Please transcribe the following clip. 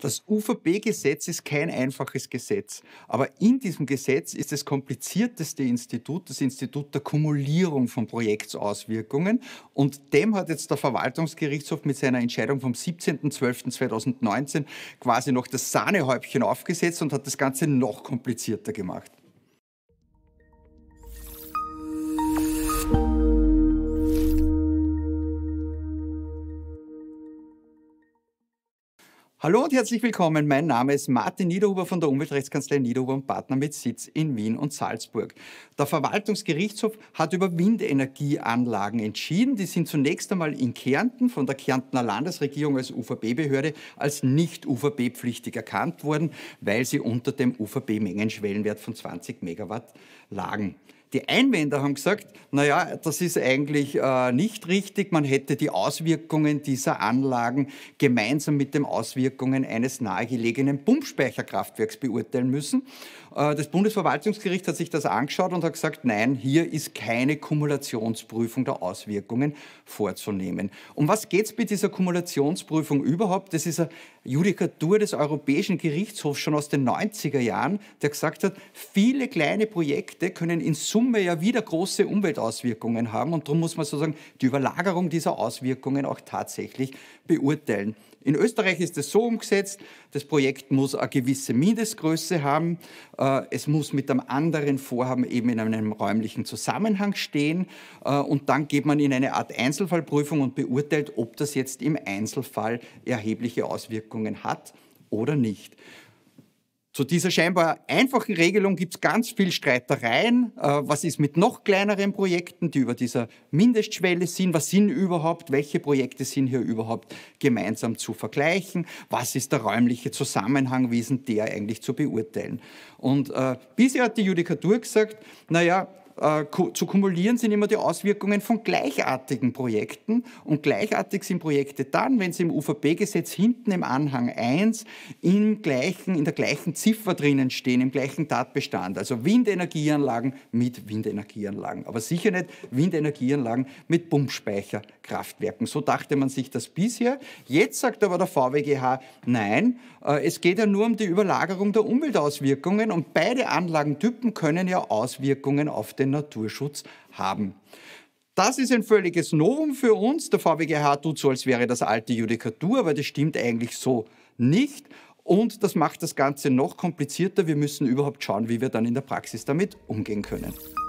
Das UVB-Gesetz ist kein einfaches Gesetz, aber in diesem Gesetz ist das komplizierteste Institut das Institut der Kumulierung von Projektsauswirkungen und dem hat jetzt der Verwaltungsgerichtshof mit seiner Entscheidung vom 17.12.2019 quasi noch das Sahnehäubchen aufgesetzt und hat das Ganze noch komplizierter gemacht. Hallo und herzlich willkommen. Mein Name ist Martin Niederhuber von der Umweltrechtskanzlei Niederhuber und Partner mit Sitz in Wien und Salzburg. Der Verwaltungsgerichtshof hat über Windenergieanlagen entschieden. Die sind zunächst einmal in Kärnten von der Kärntner Landesregierung als UVB-Behörde als nicht UVB-pflichtig erkannt worden, weil sie unter dem UVB-Mengenschwellenwert von 20 Megawatt lagen. Die Einwände haben gesagt, naja, das ist eigentlich äh, nicht richtig. Man hätte die Auswirkungen dieser Anlagen gemeinsam mit den Auswirkungen eines nahegelegenen Pumpspeicherkraftwerks beurteilen müssen. Äh, das Bundesverwaltungsgericht hat sich das angeschaut und hat gesagt, nein, hier ist keine Kumulationsprüfung der Auswirkungen vorzunehmen. Um was geht es mit dieser Kumulationsprüfung überhaupt? Das ist eine Judikatur des Europäischen Gerichtshofs schon aus den 90er Jahren, der gesagt hat, viele kleine Projekte können in Summe ja wieder große Umweltauswirkungen haben und darum muss man sozusagen die Überlagerung dieser Auswirkungen auch tatsächlich beurteilen. In Österreich ist es so umgesetzt, das Projekt muss eine gewisse Mindestgröße haben, äh, es muss mit einem anderen Vorhaben eben in einem räumlichen Zusammenhang stehen äh, und dann geht man in eine Art Einzelfallprüfung und beurteilt, ob das jetzt im Einzelfall erhebliche Auswirkungen hat oder nicht. Zu dieser scheinbar einfachen Regelung gibt es ganz viel Streitereien. Äh, was ist mit noch kleineren Projekten, die über dieser Mindestschwelle sind? Was sind überhaupt, welche Projekte sind hier überhaupt gemeinsam zu vergleichen? Was ist der räumliche Zusammenhang? Wie ist denn der eigentlich zu beurteilen? Und äh, bisher hat die Judikatur gesagt, naja, äh, zu kumulieren sind immer die Auswirkungen von gleichartigen Projekten. Und gleichartig sind Projekte dann, wenn sie im UVP-Gesetz hinten im Anhang 1 in, gleichen, in der gleichen Ziffer drinnen stehen, im gleichen Tatbestand. Also Windenergieanlagen mit Windenergieanlagen. Aber sicher nicht Windenergieanlagen mit Pumpspeicherkraftwerken. So dachte man sich das bisher. Jetzt sagt aber der VWGH, nein, äh, es geht ja nur um die Überlagerung der Umweltauswirkungen und beide Anlagentypen können ja Auswirkungen auf den den Naturschutz haben. Das ist ein völliges Novum für uns. Der VWGH tut so, als wäre das alte Judikatur, aber das stimmt eigentlich so nicht. Und das macht das Ganze noch komplizierter. Wir müssen überhaupt schauen, wie wir dann in der Praxis damit umgehen können.